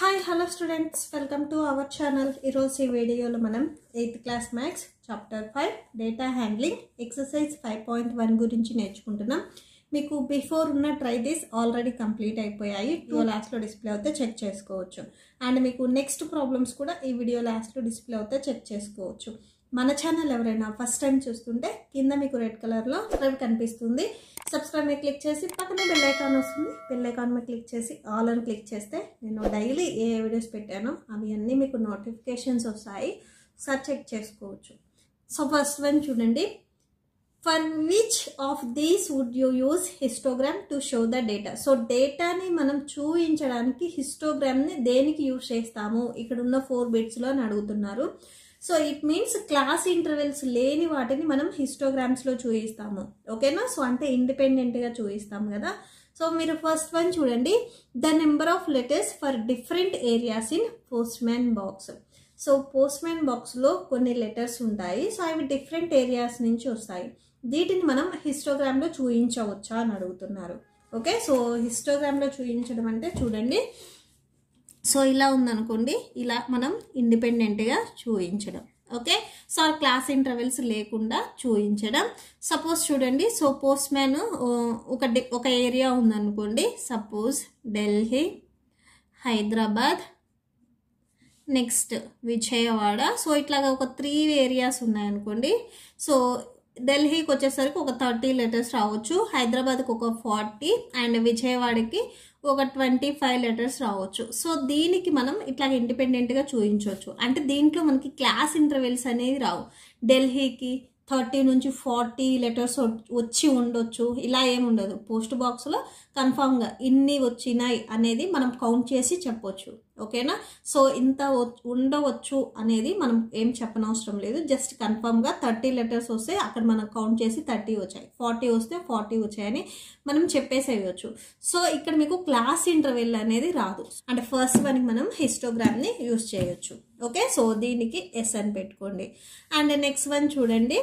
hi hello students welcome to our channel ఈరోజు ఈ వీడియోలో మనం eighth class maths chapter five data handling exercise five point one గురించి నేర్చుకుంటున్నాం మీకు బిఫోర్ ఉన్న ట్రై దిస్ ఆల్రెడీ కంప్లీట్ అయిపోయాయి టూ లాస్ట్లో డిస్ప్లే అవుతే చెక్ చేసుకోవచ్చు అండ్ మీకు నెక్స్ట్ ప్రాబ్లమ్స్ కూడా ఈ వీడియో లాస్ట్లో డిస్ప్లే అవుతే చెక్ చేసుకోవచ్చు మన ఛానల్ ఎవరైనా ఫస్ట్ టైం చూస్తుంటే కింద మీకు రెడ్ కలర్లో సబ్స్క్రైబ్ కనిపిస్తుంది సబ్స్క్రైబ్ మీద క్లిక్ చేసి పక్కన బెల్ ఐకాన్ వస్తుంది బెల్ ఐకాన్ మీద క్లిక్ చేసి ఆల్ అని క్లిక్ చేస్తే నేను డైలీ ఏ వీడియోస్ పెట్టానో అవి అన్నీ మీకు నోటిఫికేషన్స్ వస్తాయి సార్ చెక్ చేసుకోవచ్చు సో ఫస్ట్ వన్ చూడండి for which of these would you use histogram to show the data so డేటాని మనం చూపించడానికి హిస్టోగ్రామ్ని దేనికి యూజ్ చేస్తాము ఇక్కడ ఉన్న ఫోర్ బిట్స్లో అని అడుగుతున్నారు so it means class intervals లేని వాటిని మనం హిస్టోగ్రామ్స్లో చూపిస్తాము ఓకేనా సో అంటే ఇండిపెండెంట్గా చూపిస్తాం కదా సో మీరు ఫస్ట్ వన్ చూడండి the number of letters for different areas in postman box so postman బాక్స్లో కొన్ని లెటర్స్ ఉంటాయి సో అవి డిఫరెంట్ ఏరియాస్ నుంచి వస్తాయి వీటిని మనం హిస్టోగ్రామ్లో చూపించవచ్చా అని అడుగుతున్నారు ఓకే సో హిస్టోగ్రామ్లో చూపించడం అంటే చూడండి సో ఇలా ఉందనుకోండి ఇలా మనం ఇండిపెండెంట్గా చూపించడం ఓకే సో క్లాస్ ఇంటర్వెల్స్ లేకుండా చూపించడం సపోజ్ చూడండి సో పోస్ట్ మ్యాన్ ఒక ఒక ఏరియా ఉందనుకోండి suppose Delhi Hyderabad next Vijayawada so ఇట్లాగా ఒక త్రీ ఏరియాస్ ఉన్నాయనుకోండి సో ఢిల్లీకి వచ్చేసరికి ఒక థర్టీ లెటర్స్ రావచ్చు హైదరాబాద్కి ఒక ఫార్టీ అండ్ విజయవాడకి ఒక ట్వంటీ ఫైవ్ లెటర్స్ రావచ్చు సో దీనికి మనం ఇట్లా ఇండిపెండెంట్గా చూపించవచ్చు అంటే దీంట్లో మనకి క్లాస్ ఇంటర్వెల్స్ అనేది రావు ఢిల్లీకి థర్టీ నుంచి ఫార్టీ లెటర్స్ వచ్చి ఉండొచ్చు ఇలా ఏముండదు పోస్ట్ బాక్స్లో కన్ఫామ్గా ఇన్ని వచ్చినాయి అనేది మనం కౌంట్ చేసి చెప్పొచ్చు ఓకేనా సో ఇంత ఉండవచ్చు అనేది మనం ఏం చెప్పనవసరం లేదు జస్ట్ కన్ఫర్మ్గా థర్టీ లెటర్స్ వస్తే అక్కడ మనం కౌంట్ చేసి థర్టీ వచ్చాయి ఫార్టీ వస్తే ఫార్టీ వచ్చాయని మనం చెప్పేసేయచ్చు సో ఇక్కడ మీకు క్లాస్ ఇంటర్వెల్ అనేది రాదు అంటే ఫస్ట్ వన్కి మనం హిస్టోగ్రామ్ని యూజ్ చేయొచ్చు ఓకే సో దీనికి ఎస్ అని పెట్టుకోండి అండ్ నెక్స్ట్ వన్ చూడండి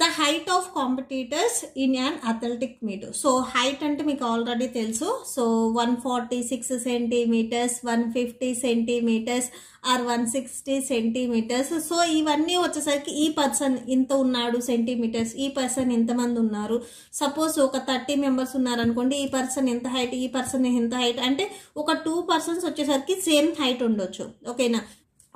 the height of competitors in an athletic meet so height అంటే మీకు ఆల్రెడీ తెలుసు so one forty six centimetres one fifty centimetres or one sixty centimetres so ఇవన్నీ వచ్చేసరికి ఈ పర్సన్ ఇంత ఉన్నాడు సెంటీమీటర్స్ ఈ పర్సన్ ఎంతమంది ఉన్నారు సపోజ్ ఒక థర్టీ మెంబర్స్ ఉన్నారనుకోండి ఈ పర్సన్ ఎంత హైట్ ఈ పర్సన్ ఎంత హైట్ అంటే ఒక టూ పర్సన్స్ వచ్చేసరికి సేమ్ హైట్ ఉండొచ్చు ఓకేనా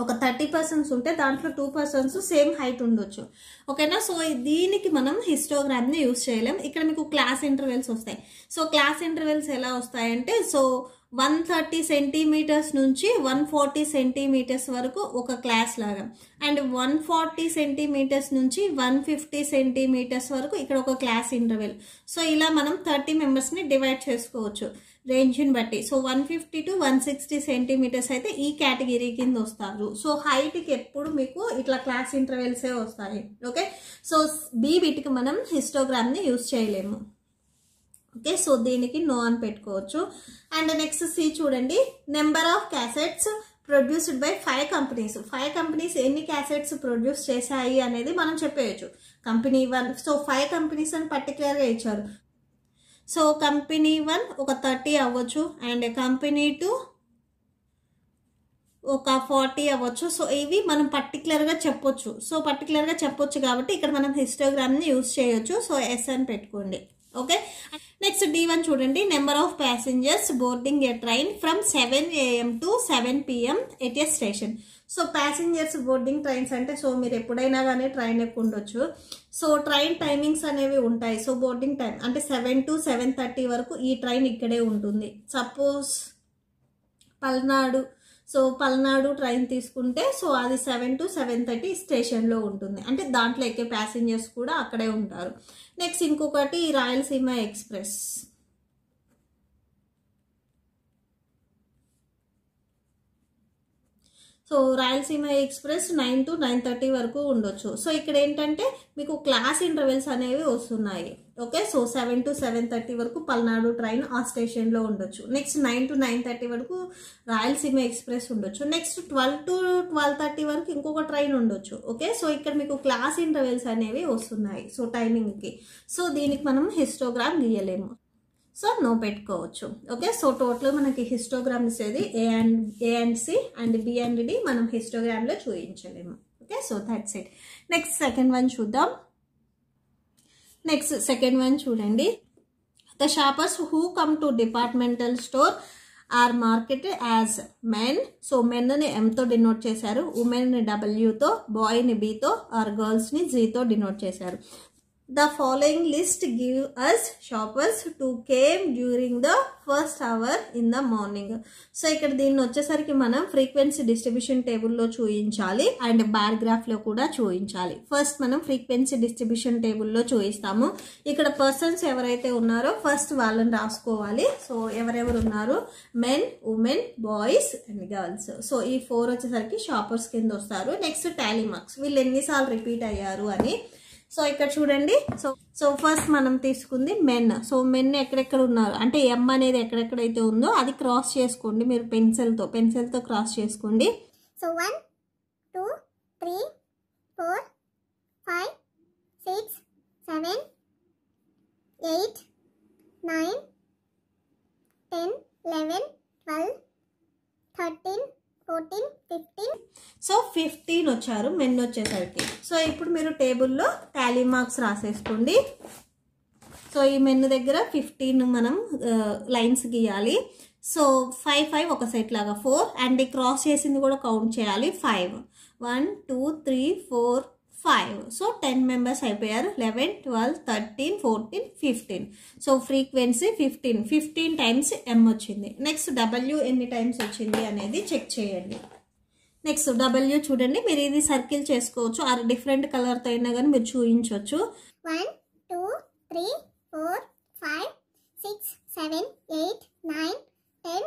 ఒక థర్టీ పర్సన్స్ ఉంటే దాంట్లో టూ పర్సన్స్ సేమ్ హైట్ ఉండొచ్చు ఓకేనా సో దీనికి మనం హిస్టోగ్రామ్ని యూస్ చేయలేం ఇక్కడ మీకు క్లాస్ ఇంటర్వెల్స్ వస్తాయి సో క్లాస్ ఇంటర్వెల్స్ ఎలా వస్తాయంటే సో వన్ థర్టీ సెంటీమీటర్స్ నుంచి వన్ ఫార్టీ సెంటీమీటర్స్ వరకు ఒక క్లాస్ లాగా అండ్ వన్ ఫార్టీ సెంటీమీటర్స్ నుంచి వన్ ఫిఫ్టీ సెంటీమీటర్స్ వరకు ఇక్కడ ఒక క్లాస్ ఇంటర్వెల్ సో ఇలా మనం థర్టీ మెంబర్స్ని డివైడ్ చేసుకోవచ్చు రేంజ్ని బట్టి so one fifty to one sixty centimetres అయితే ఈ కేటగిరీ కింద వస్తారు సో హైట్కి ఎప్పుడు మీకు ఇట్లా క్లాస్ ఇంటర్వెల్సే వస్తాయి ఓకే సో బీ వీటికి మనం హిస్టోగ్రామ్ని యూస్ చేయలేము ఓకే సో దీనికి నో అని పెట్టుకోవచ్చు అండ్ నెక్స్ట్ సి చూడండి number of cassettes produced by five companies five companies ఎన్ని క్యాసెట్స్ ప్రొడ్యూస్ చేశాయి అనేది మనం చెప్పేయచ్చు company one so five companies అని పర్టికులర్గా ఇచ్చారు సో కంపెనీ వన్ ఒక థర్టీ అవ్వచ్చు అండ్ కంపెనీ టూ ఒక ఫార్టీ అవ్వచ్చు సో ఇవి మనం పర్టికులర్గా చెప్పొచ్చు సో పర్టికులర్గా చెప్పొచ్చు కాబట్టి ఇక్కడ మనం హిస్టోగ్రామ్ని యూస్ చేయొచ్చు సో ఎస్ అని పెట్టుకోండి ఓకే నెక్స్ట్ డి వన్ చూడండి number of passengers boarding a train from seven AM to seven PM at a station so passengers boarding trains అంటే సో మీరు ఎప్పుడైనా కానీ ట్రైన్ ఎక్కుండొచ్చు సో ట్రైన్ టైమింగ్స్ అనేవి ఉంటాయి సో బోర్డింగ్ టైం అంటే seven to seven thirty వరకు ఈ ట్రైన్ ఇక్కడే ఉంటుంది suppose Palnadu so Palnadu train తీసుకుంటే సో అది సెవెన్ టు సెవెన్ థర్టీ స్టేషన్లో ఉంటుంది అంటే దాంట్లో ఎక్కే ప్యాసింజర్స్ కూడా అక్కడే ఉంటారు నెక్స్ట్ ఇంకొకటి Rayalaseema express so Rayalaseema express nine to nine thirty వరకు ఉండొచ్చు సో ఇక్కడ ఏంటంటే మీకు క్లాస్ ఇంటర్వెల్స్ అనేవి వస్తున్నాయి okay so seven to seven thirty వరకు పల్నాడు ట్రైన్ ఆ స్టేషన్లో ఉండొచ్చు next nine to nine thirty వరకు రాయలసీమ ఎక్స్ప్రెస్ ఉండొచ్చు next twelve to twelve thirty వరకు ఇంకొక ట్రైన్ ఉండొచ్చు ఓకే సో ఇక్కడ మీకు క్లాస్ ఇంటర్వెల్స్ అనేవి వస్తున్నాయి సో టైమింగ్కి సో దీనికి మనం హిస్టోగ్రామ్ గీయలేము సో నో పెట్టుకోవచ్చు ఓకే సో టోటల్ మనకి హిస్టోగ్రామ్ ఏది A and A and C and B and D మనం హిస్టోగ్రామ్లో చూపించలేము okay so that's it next second one చూద్దాం నెక్స్ట్ సెకండ్ వన్ చూడండి the shoppers who come to departmental store are marked as men so మెన్ని ఎంతో denote చేశారు ఉమెన్ని డబ్ల్యూతో బాయ్ని బీతో ఆర్ గర్ల్స్ని జీతో డినోట్ చేశారు The following list give us shoppers who came during the first hour in the morning so ఇక్కడ దీన్ని వచ్చేసరికి మనం ఫ్రీక్వెన్సీ డిస్ట్రిబ్యూషన్ టేబుల్లో చూయించాలి అండ్ బార్ గ్రాఫ్లో కూడా చూయించాలి ఫస్ట్ మనం ఫ్రీక్వెన్సీ డిస్ట్రిబ్యూషన్ టేబుల్లో చూయిస్తాము ఇక్కడ పర్సన్స్ ఎవరైతే ఉన్నారో ఫస్ట్ వాళ్ళని రాసుకోవాలి సో ఎవరెవరు ఉన్నారు men women boys and girls so ఈ ఫోర్ వచ్చేసరికి షాపర్స్ కింద వస్తారు నెక్స్ట్ టాలీ మార్క్స్ వీళ్ళు ఎన్నిసార్లు రిపీట్ అయ్యారు అని సో ఇక్కడ చూడండి సో సో ఫస్ట్ మనం తీసుకుంది మెన్ సో మెన్ ఎక్కడెక్కడ ఉన్నారు అంటే ఎం అనేది ఎక్కడెక్కడైతే ఉందో అది క్రాస్ చేసుకోండి మీరు పెన్సిల్తో పెన్సిల్తో క్రాస్ చేసుకోండి so one two three four five six seven eight nine ten eleven twelve thirteen fourteen fifteen so fifteen వచ్చారు మెన్ వచ్చేసరికి సో ఇప్పుడు మీరు టేబుల్లో టాలీ మార్క్స్ రాసేసుకోండి సో ఈ మెన్ను దగ్గర ఫిఫ్టీన్ మనం లైన్స్ గీయాలి సో ఫైవ్ ఫైవ్ ఒక సెట్ లాగా ఫోర్ అండ్ క్రాస్ చేసింది కూడా కౌంట్ చేయాలి five one two three four five so ten members అయిపోయారు eleven twelve thirteen fourteen fifteen so frequency fifteen fifteen times M వచ్చింది నెక్స్ట్ డబ్ల్యూ ఎన్ని times వచ్చింది అనేది చెక్ చేయండి నెక్స్ట్ డబ్ల్యూ చూడండి మీరు ఇది సర్కిల్ చేసుకోవచ్చు ఆరు డిఫరెంట్ కలర్తో అయినా కానీ మీరు చూపించవచ్చు one two three four five six seven eight nine ten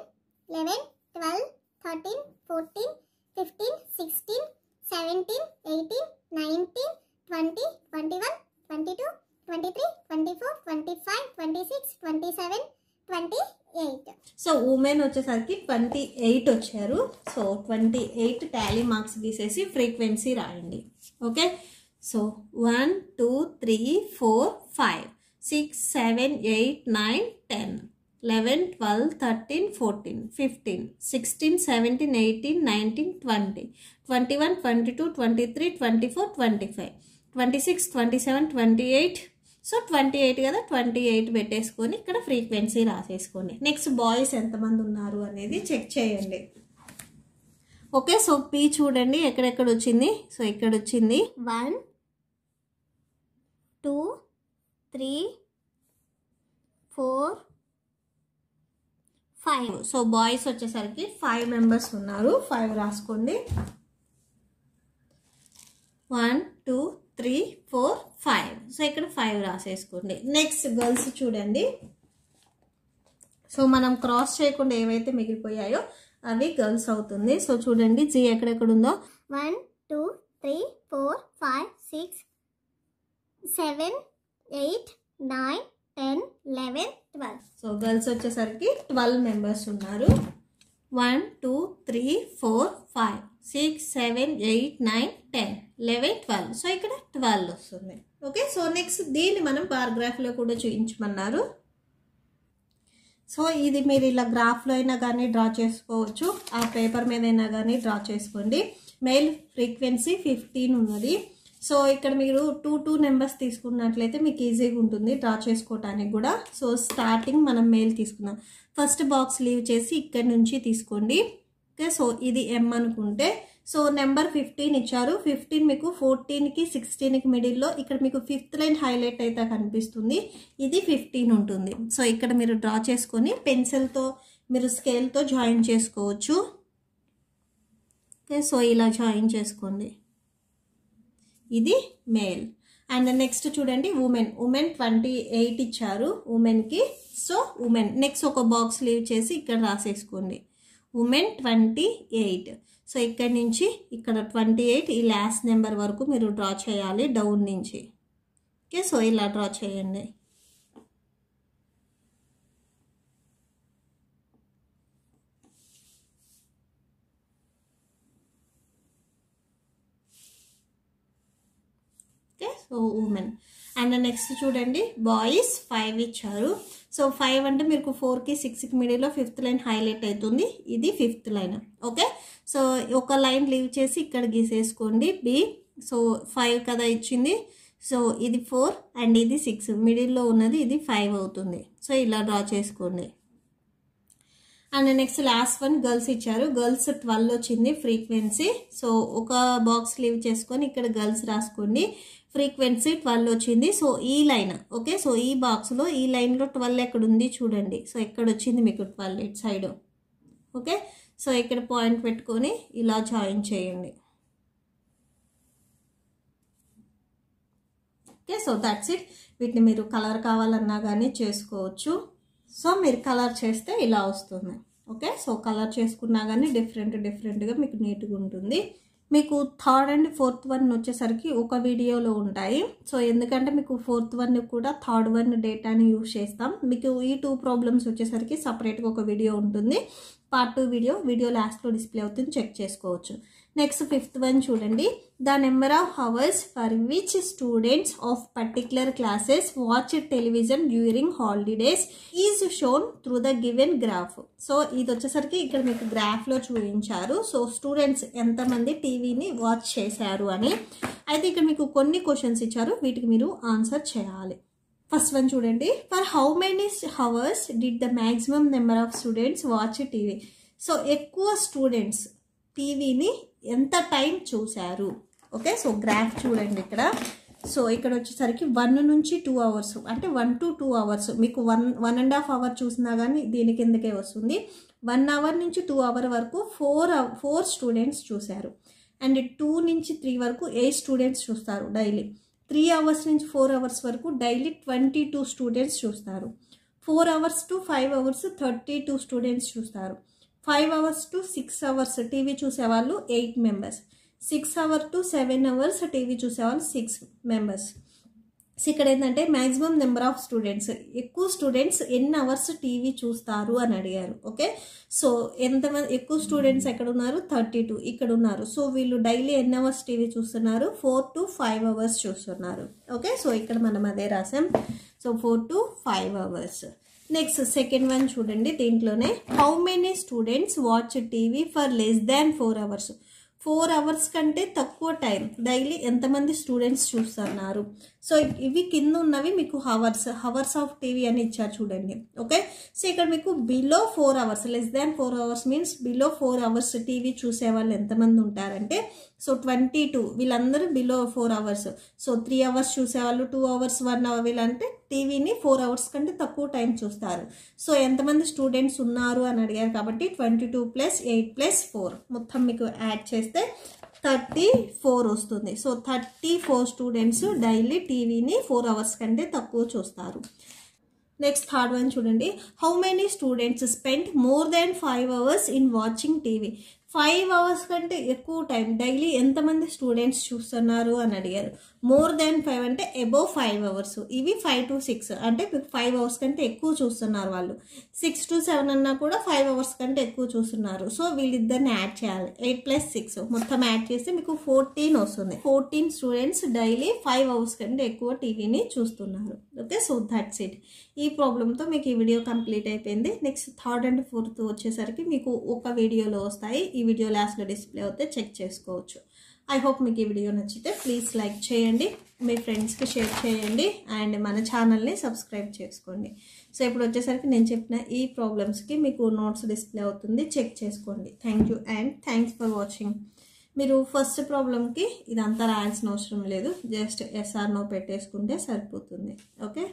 eleven twelve thirteen fourteen fifteen sixteen seventeen eighteen nineteen twenty twenty one twenty two twenty three twenty four twenty five twenty six twenty seven twenty so women వచ్చేసరికి twenty eight వచ్చారు so twenty eight tally marks గీసేసి frequency రాయండి okay so one two three four five six seven eight nine ten eleven twelve thirteen fourteen fifteen sixteen seventeen eighteen nineteen twenty twenty one twenty two twenty three twenty four twenty five twenty six twenty seven twenty eight so twenty eight కదా twenty eight పెట్టేసుకొని ఇక్కడ frequency రాసేసుకోండి next boys ఎంతమంది ఉన్నారు అనేది check చేయండి okay so P చూడండి ఎక్కడెక్కడ వచ్చింది సో ఇక్కడ వచ్చింది one two three four five so boys వచ్చేసరికి ఫైవ్ మెంబర్స్ ఉన్నారు ఫైవ్ రాసుకోండి one two three four five so ఇక్కడ ఫైవ్ రాసేసుకోండి నెక్స్ట్ గర్ల్స్ చూడండి సో మనం క్రాస్ చేయకుండా ఏవైతే మిగిలిపోయాయో అవి గర్ల్స్ అవుతుంది సో చూడండి జీ ఎక్కడెక్కడ ఉందో one two three four five six seven eight nine ten eleven twelve so girls వచ్చేసరికి ట్వెల్వ్ మెంబర్స్ ఉన్నారు one two three four five six seven eight nine ten eleven twelve so ఇక్కడ twelve వస్తుంది okay so next దీన్ని మనం bar కూడా చూపించమన్నారు so ఇది మీరు ఇలా గ్రాఫ్లో అయినా కానీ డ్రా చేసుకోవచ్చు ఆ పేపర్ మీద అయినా కానీ డ్రా చేసుకోండి మెయిల్ ఫ్రీక్వెన్సీ ఫిఫ్టీన్ ఉన్నది సో ఇక్కడ మీరు టూ టూ నెంబర్స్ తీసుకున్నట్లయితే మీకు ఈజీగా ఉంటుంది డ్రా చేసుకోవటానికి కూడా సో స్టార్టింగ్ మనం మెయిల్ తీసుకుందాం ఫస్ట్ బాక్స్ లీవ్ చేసి ఇక్కడ నుంచి తీసుకోండి ఓకే సో ఇది ఎం అనుకుంటే సో నెంబర్ ఫిఫ్టీన్ ఇచ్చారు ఫిఫ్టీన్ మీకు ఫోర్టీన్కి సిక్స్టీన్కి మిడిల్లో ఇక్కడ మీకు ఫిఫ్త్ లైన్ హైలైట్ అయితే కనిపిస్తుంది ఇది ఫిఫ్టీన్ ఉంటుంది సో ఇక్కడ మీరు డ్రా చేసుకొని పెన్సిల్తో మీరు స్కేల్తో జాయిన్ చేసుకోవచ్చు ఓకే సో ఇలా జాయిన్ చేసుకోండి ఇది మేల్ అండ్ నెక్స్ట్ చూడండి ఉమెన్ ఉమెన్ ట్వంటీ ఎయిట్ ఇచ్చారు ఉమెన్కి సో ఉమెన్ నెక్స్ట్ ఒక బాక్స్ లీవ్ చేసి ఇక్కడ రాసేసుకోండి ఉమెన్ ట్వంటీ ఎయిట్ సో ఇక్కడి నుంచి ఇక్కడ ట్వంటీ ఎయిట్ ఈ లాస్ట్ నెంబర్ వరకు మీరు డ్రా చేయాలి డౌన్ నుంచి ఓకే సో ఇలా డ్రా చేయండి okay so women and next చూడండి బాయ్స్ ఫైవ్ ఇచ్చారు సో ఫైవ్ అంటే మీకు ఫోర్కి సిక్స్కి మిడిల్లో ఫిఫ్త్ లైన్ హైలైట్ అవుతుంది ఇది ఫిఫ్త్ లైన్ ఓకే సో ఒక లైన్ లీవ్ చేసి ఇక్కడ గీసేసుకోండి బి సో ఫైవ్ కదా ఇచ్చింది సో ఇది ఫోర్ అండ్ ఇది సిక్స్ మిడిల్లో ఉన్నది ఇది ఫైవ్ అవుతుంది సో ఇలా డ్రా చేసుకోండి and next last one girls ఇచ్చారు గర్ల్స్ ట్వెల్వ్ వచ్చింది ఫ్రీక్వెన్సీ సో ఒక బాక్స్ లీవ్ చేసుకొని ఇక్కడ గర్ల్స్ రాసుకోండి ఫ్రీక్వెన్సీ ట్వెల్వ్ వచ్చింది సో ఈ లైన్ ఓకే సో ఈ బాక్స్లో ఈ లైన్లో ట్వెల్వ్ ఎక్కడ ఉంది చూడండి సో ఎక్కడ వచ్చింది మీకు twelve it side okay so ఇక్కడ పాయింట్ పెట్టుకొని ఇలా జాయిన్ చేయండి ఓకే సో దాట్స్ ఇట్ వీటిని మీరు కలర్ కావాలన్నా కానీ చేసుకోవచ్చు సో మీరు కలర్ చేస్తే ఇలా వస్తుంది ఓకే సో కలర్ చేసుకున్నా కానీ డిఫరెంట్ డిఫరెంట్గా మీకు నీట్గా ఉంటుంది మీకు థర్డ్ అండ్ ఫోర్త్ వన్ వచ్చేసరికి ఒక వీడియోలో ఉంటాయి సో ఎందుకంటే మీకు ఫోర్త్ వన్ కూడా థర్డ్ వన్ డేటాని యూజ్ చేస్తాం మీకు ఈ టూ ప్రాబ్లమ్స్ వచ్చేసరికి సపరేట్గా ఒక వీడియో ఉంటుంది పార్ట్ టూ వీడియో వీడియో లాస్ట్లో డిస్ప్లే అవుతుంది చెక్ చేసుకోవచ్చు నెక్స్ట్ ఫిఫ్త్ వన్ చూడండి the number of hours for which students of particular classes watch television during holidays is shown through the given graph so ఇది వచ్చేసరికి ఇక్కడ మీకు గ్రాఫ్లో చూపించారు సో స్టూడెంట్స్ ఎంతమంది టీవీని వాచ్ చేశారు అని అయితే ఇక్కడ మీకు కొన్ని క్వశ్చన్స్ ఇచ్చారు వీటికి మీరు ఆన్సర్ చేయాలి ఫస్ట్ వన్ చూడండి for how many hours did the maximum number of students watch TV so ఎక్కువ స్టూడెంట్స్ టీవీని ఎంత టైం చూశారు ఓకే సో గ్రాఫ్ చూడండి ఇక్కడ సో ఇక్కడ వచ్చేసరికి వన్ నుంచి టూ అవర్స్ అంటే వన్ టు టూ అవర్స్ మీకు one one and half hour చూసినా కానీ దీని కిందకే వస్తుంది వన్ అవర్ నుంచి టూ అవర్ వరకు ఫోర్ ఫోర్ స్టూడెంట్స్ చూశారు అండ్ టూ నుంచి త్రీ వరకు ఎయిట్ స్టూడెంట్స్ చూస్తారు డైలీ త్రీ అవర్స్ నుంచి ఫోర్ అవర్స్ వరకు డైలీ ట్వంటీ టూ స్టూడెంట్స్ చూస్తారు four hours to five hours thirty two students చూస్తారు five hours to six hours TV చూసేవాళ్ళు eight members six hour to seven hours TV చూసేవాళ్ళు six members so ఇక్కడ ఏంటంటే maximum number of students ఎక్కువ students ఎన్ని hours TV చూస్తారు అని అడిగారు ఓకే సో ఎంతమంది ఎక్కువ స్టూడెంట్స్ ఎక్కడ ఉన్నారు థర్టీ టూ ఇక్కడ ఉన్నారు సో వీళ్ళు డైలీ ఎన్ని అవర్స్ టీవీ చూస్తున్నారు ఫోర్ టు ఫైవ్ అవర్స్ చూస్తున్నారు ఓకే సో ఇక్కడ మనం అదే రాసాం so four to five hours next second one చూడండి దీంట్లోనే how many students watch TV for less than four hours four hours కంటే తక్కువ టైం డైలీ ఎంతమంది స్టూడెంట్స్ చూస్తున్నారు సో ఇవి కింద ఉన్నవి మీకు హవర్స్ హవర్స్ ఆఫ్ టీవీ అని ఇచ్చారు చూడండి ఓకే సో ఇక్కడ మీకు below four hours less than four hours means below four hours TV చూసే వాళ్ళు ఎంతమంది ఉంటారంటే సో ట్వంటీ టూ వీళ్ళందరూ below four hours so three hours చూసేవాళ్ళు టూ అవర్స్ వన్ అవర్ వీళ్ళంటే టీవీని ఫోర్ అవర్స్ కంటే తక్కువ టైం చూస్తారు సో ఎంతమంది స్టూడెంట్స్ ఉన్నారు అని అడిగారు కాబట్టి twenty two plus eight plus four మొత్తం మీకు యాడ్ చేస్తే చేస్తే థర్టీ ఫోర్ వస్తుంది so thirty four students daily టీవీని ఫోర్ అవర్స్ కంటే తక్కువ చూస్తారు నెక్స్ట్ థర్డ్ వన్ చూడండి how many students spend more than five hours in watching TV five hours కంటే ఎక్కువ టైం డైలీ ఎంతమంది స్టూడెంట్స్ చూస్తున్నారు అని అడిగారు మోర్ దెన్ ఫైవ్ అంటే అబోవ్ ఫైవ్ అవర్స్ ఇవి ఫైవ్ టు సిక్స్ అంటే మీకు ఫైవ్ అవర్స్ కంటే ఎక్కువ చూస్తున్నారు వాళ్ళు సిక్స్ టు సెవెన్ అన్నా కూడా ఫైవ్ అవర్స్ కంటే ఎక్కువ చూస్తున్నారు సో వీళ్ళిద్దరిని యాడ్ చేయాలి ఎయిట్ ప్లస్ సిక్స్ మొత్తం యాడ్ చేస్తే మీకు ఫోర్టీన్ వస్తుంది fourteen students daily five hours కంటే ఎక్కువ టీవీని చూస్తున్నారు ఓకే సో దట్స్ ఇట్ ఈ ప్రాబ్లంతో మీకు ఈ వీడియో కంప్లీట్ అయిపోయింది నెక్స్ట్ థర్డ్ అండ్ ఫోర్త్ వచ్చేసరికి మీకు ఒక వీడియోలో వస్తాయి ఈ వీడియో లాస్ట్లో డిస్ప్లే అవుతే చెక్ చేసుకోవచ్చు ఐ హోప్ మీకు ఈ వీడియో నచ్చితే ప్లీజ్ లైక్ చేయండి మీ ఫ్రెండ్స్కి షేర్ చేయండి అండ్ మన ఛానల్ని సబ్స్క్రైబ్ చేసుకోండి సో ఇప్పుడు వచ్చేసరికి నేను చెప్పిన ఈ ప్రాబ్లమ్స్కి మీకు నోట్స్ డిస్ప్లే అవుతుంది చెక్ చేసుకోండి thank you and thanks for watching మీరు ఫస్ట్ ప్రాబ్లంకి ఇదంతా రాయాల్సిన అవసరం లేదు జస్ట్ ఎస్ఆర్ నో పెట్టేసుకుంటే సరిపోతుంది ఓకే